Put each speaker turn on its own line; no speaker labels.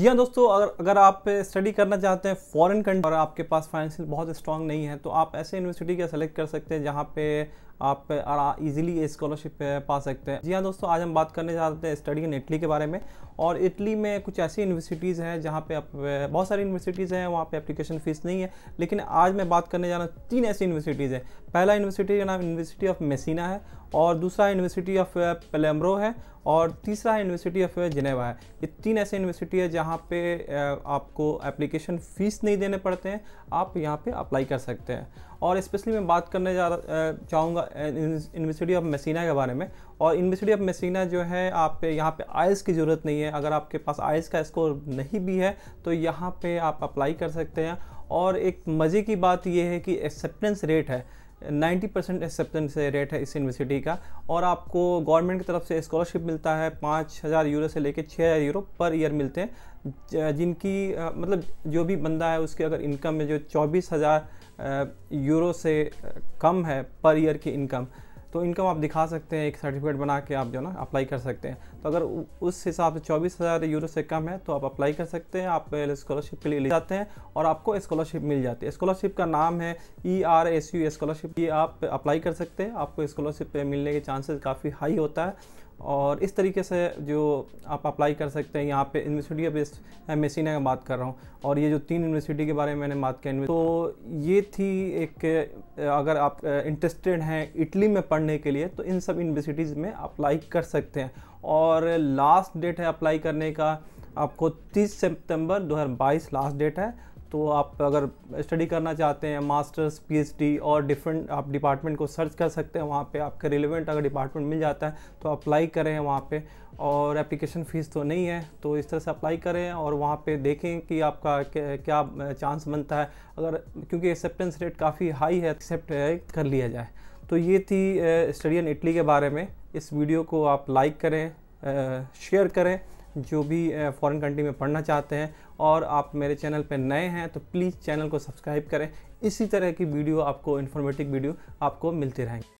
या हाँ दोस्तों अगर अगर आप स्टडी करना चाहते हैं फॉरेन कंट्री और आपके पास फाइनेंशियल बहुत स्ट्रांग नहीं है तो आप ऐसे यूनिवर्सिटी का सेलेक्ट कर सकते हैं जहाँ पे आप इजीली स्कॉलरशिप पा सकते हैं जी हाँ दोस्तों आज हम बात करने चाहते हैं स्टडी इन इटली के बारे में और इटली में कुछ ऐसी यूनिवर्सिटीज़ हैं जहाँ पे आप बहुत सारी यूनिवर्सिटीज़ हैं वहाँ पे एप्लीकेशन फ़ीस नहीं है लेकिन आज मैं बात करने जा रहा हूँ तीन ऐसी यूनिवर्सिटीज़ हैं पहला यूनिवर्सिटी का नाम यूनिवर्सिटी ऑफ मेसिना है और दूसरा यूनिवर्सिटी ऑफ पलेम्ब्रो है और तीसरा यूनिवर्सिटी ऑफ जिनेवा है ये तीन ऐसी यूनिवर्सिटी है यहाँ पे आपको एप्लीकेशन फ़ीस नहीं देने पड़ते हैं आप यहाँ पे अप्लाई कर सकते हैं और स्पेशली मैं बात करने जा चाहूँगा यूनिवर्सिटी ऑफ मसीना के बारे में और यूनिवर्सिटी ऑफ मसीना जो है आप यहाँ पे आयल्स की ज़रूरत नहीं है अगर आपके पास आयल्स का स्कोर नहीं भी है तो यहाँ पे आप अप्लाई कर सकते हैं और एक मज़े की बात यह है कि एक्सेप्टेंस रेट है 90 परसेंट एक्सेप्टेंस रेट है इस यूनिवर्सिटी का और आपको गवर्नमेंट की तरफ से स्कॉलरशिप मिलता है पाँच हज़ार यूरो से लेकर छः हज़ार यूरो पर ईयर मिलते हैं जिनकी मतलब जो भी बंदा है उसके अगर इनकम में जो चौबीस हज़ार यूरो से कम है पर ईयर की इनकम तो इनकम आप दिखा सकते हैं एक सर्टिफिकेट बना के आप जो ना अप्लाई कर सकते हैं तो अगर उस हिसाब से चौबीस हज़ार यूरो से कम है तो आप अप्लाई कर सकते हैं आप स्कॉलरशिप के लिए ले जाते हैं और आपको स्कॉलरशिप मिल जाती है स्कॉलरशिप का नाम है E R S U scholarship ये आप अप्लाई कर सकते हैं आपको स्कॉलरशिप मिलने के चांसेस काफ़ी हाई होता है और इस तरीके से जो आप अप्लाई कर सकते हैं यहाँ पे यूनिवर्सिटी बेस्ड एम एस मैं बात कर रहा हूँ और ये जो तीन यूनिवर्सिटी के बारे में मैंने बात की तो ये थी एक अगर आप इंटरेस्टेड हैं इटली में पढ़ने के लिए तो इन सब यूनिवर्सिटीज़ में अप्लाई कर सकते हैं और लास्ट डेट है अप्लाई करने का आपको 30 सितंबर 2022 लास्ट डेट है तो आप अगर स्टडी करना चाहते हैं मास्टर्स पीएचडी और डिफरेंट आप डिपार्टमेंट को सर्च कर सकते हैं वहाँ पे आपके रिलेवेंट अगर डिपार्टमेंट मिल जाता है तो अप्लाई करें वहाँ पे और एप्लीकेशन फ़ीस तो नहीं है तो इस तरह से अप्लाई करें और वहाँ पे देखें कि आपका क्या चांस बनता है अगर क्योंकि एक्सेप्टेंस रेट काफ़ी हाई है एक्सेप्ट कर लिया जाए तो ये थी स्टडी इन इटली के बारे में इस वीडियो को आप लाइक करें शेयर करें जो भी फॉरेन कंट्री में पढ़ना चाहते हैं और आप मेरे चैनल पर नए हैं तो प्लीज़ चैनल को सब्सक्राइब करें इसी तरह की वीडियो आपको इन्फॉर्मेटिव वीडियो आपको मिलती रहेंगी